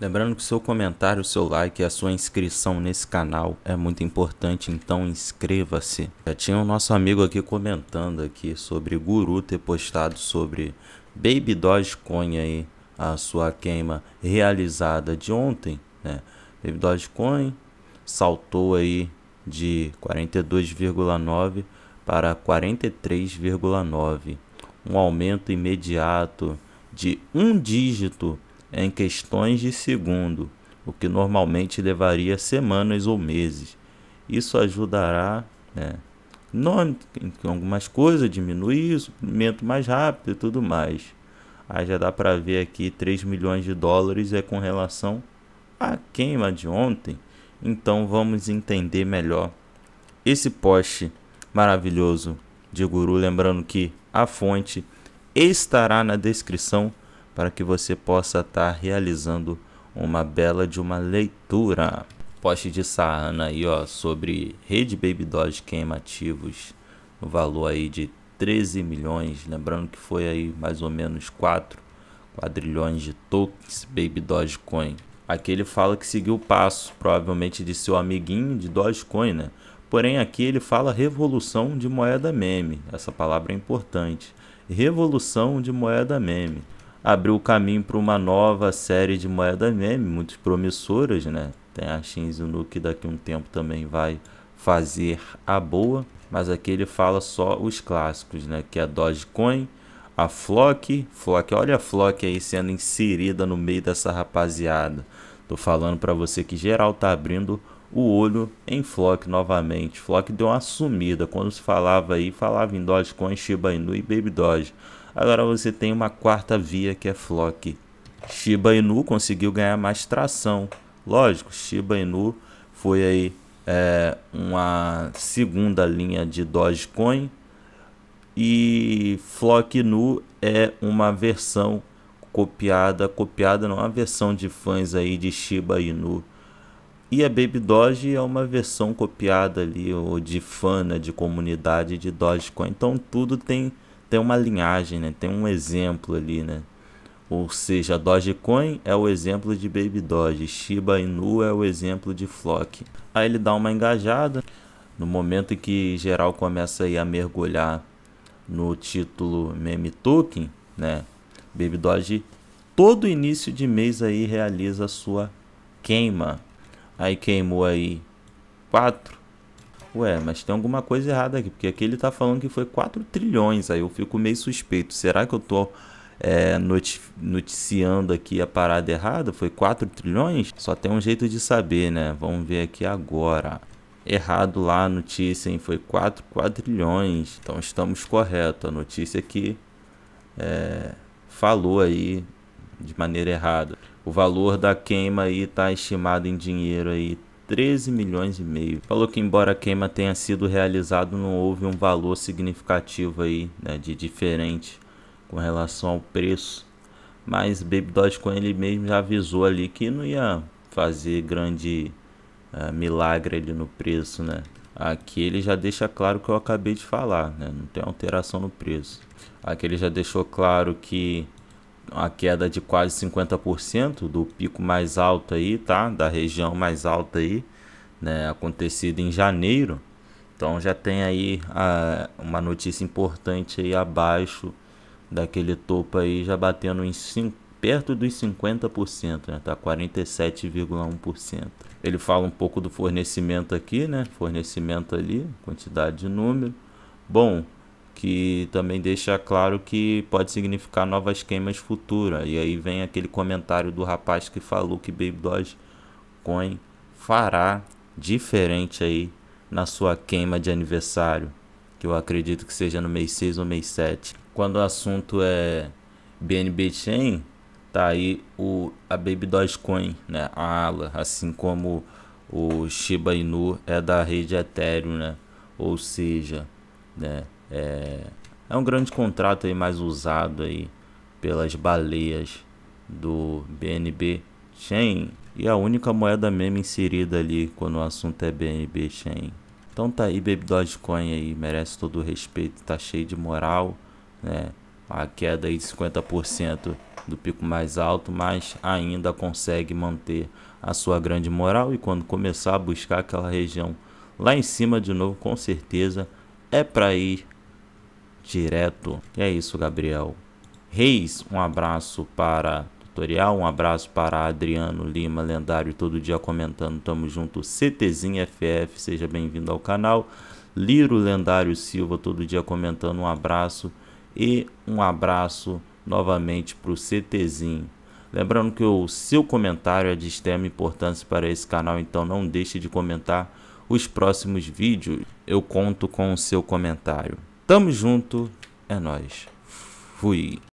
Lembrando que seu comentário, seu like e a sua inscrição nesse canal é muito importante, então inscreva-se. Já tinha o um nosso amigo aqui comentando aqui sobre Guru ter postado sobre Baby Dogecoin aí, a sua queima realizada de ontem, né? Baby Dogecoin saltou aí de 42,9 para 43,9, um aumento imediato de um dígito em questões de segundo, o que normalmente levaria semanas ou meses. Isso ajudará né, nome, em algumas coisas, diminui o suprimento mais rápido e tudo mais. Aí já dá para ver aqui 3 milhões de dólares é com relação à queima de ontem. Então vamos entender melhor esse post maravilhoso de Guru. Lembrando que a fonte estará na descrição para que você possa estar tá realizando uma bela de uma leitura. Post de Sahana aí, ó, sobre rede Baby Doge queimativos, no valor aí de 13 milhões, lembrando que foi aí mais ou menos 4 quadrilhões de tokens Baby Coin. Aqui ele fala que seguiu o passo, provavelmente de seu amiguinho de Dogecoin, né? Porém, aqui ele fala revolução de moeda meme. Essa palavra é importante. Revolução de moeda meme abriu o caminho para uma nova série de moeda meme, muito promissoras, né? Tem a Shinzo que daqui a um tempo também vai fazer a boa, mas aqui ele fala só os clássicos, né? Que é a Dogecoin, a Flock, Flock, olha a Flock aí sendo inserida no meio dessa rapaziada. Tô falando para você que geral tá abrindo o olho em Flock novamente. Flock deu uma sumida quando se falava aí, falava em Dogecoin, Shiba Inu e Baby Doge. Agora você tem uma quarta via que é Flock. Shiba Inu conseguiu ganhar mais tração. Lógico, Shiba Inu foi aí é, uma segunda linha de Dogecoin e Flock Inu é uma versão copiada, copiada não, uma versão de fãs aí de Shiba Inu. E a Baby Doge é uma versão copiada ali ou de fã, né, de comunidade de Dogecoin. Então tudo tem tem uma linhagem, né? Tem um exemplo ali, né? Ou seja, Dogecoin é o exemplo de Baby Doge, Shiba Inu é o exemplo de Flock. Aí ele dá uma engajada. No momento em que geral começa aí a mergulhar no título meme token, né? Baby Doge todo início de mês aí realiza sua queima. Aí queimou aí quatro ué, mas tem alguma coisa errada aqui, porque aqui ele tá falando que foi 4 trilhões, aí eu fico meio suspeito. Será que eu tô é, noticiando aqui a parada errada? Foi 4 trilhões? Só tem um jeito de saber, né? Vamos ver aqui agora. Errado lá a notícia, hein? Foi 4 quadrilhões. Então estamos correto. A notícia aqui é, falou aí de maneira errada. O valor da queima aí está estimado em dinheiro aí 13 milhões e meio. Falou que embora a queima tenha sido realizada, não houve um valor significativo aí, né, de diferente com relação ao preço. Mas Baby Dogecoin ele mesmo já avisou ali que não ia fazer grande uh, milagre ali no preço, né? Aqui ele já deixa claro o que eu acabei de falar, né? Não tem alteração no preço. Aqui ele já deixou claro que uma queda de quase 50% do pico mais alto aí, tá? Da região mais alta aí, né? Acontecido em janeiro. Então já tem aí a, uma notícia importante aí abaixo daquele topo aí, já batendo em 5, perto dos 50%, né? Tá 47,1%. Ele fala um pouco do fornecimento aqui, né? Fornecimento ali, quantidade de número. Bom, que também deixa claro que pode significar novas queimas futuras. E aí vem aquele comentário do rapaz que falou que Baby Coin fará diferente aí na sua queima de aniversário, que eu acredito que seja no mês 6 ou mês 7. Quando o assunto é BNB Chain, tá aí o a Baby Coin né? A ALA, assim como o Shiba Inu é da rede Ethereum, né? Ou seja, né? É, é um grande contrato aí mais usado aí pelas baleias do BNB Chain e a única moeda mesmo inserida ali quando o assunto é BNB Chain. Então tá aí Baby Dogecoin aí, merece todo o respeito, tá cheio de moral, né? A queda aí de 50% do pico mais alto, mas ainda consegue manter a sua grande moral e quando começar a buscar aquela região lá em cima de novo, com certeza é para ir direto. E é isso, Gabriel. Reis, um abraço para tutorial, um abraço para Adriano Lima, lendário todo dia comentando, tamo junto, CTzinho FF, seja bem-vindo ao canal. Liro Lendário Silva, todo dia comentando, um abraço e um abraço novamente para o CTzinho. Lembrando que o seu comentário é de extrema importância para esse canal, então não deixe de comentar os próximos vídeos. Eu conto com o seu comentário. Tamo junto, é nós. Fui.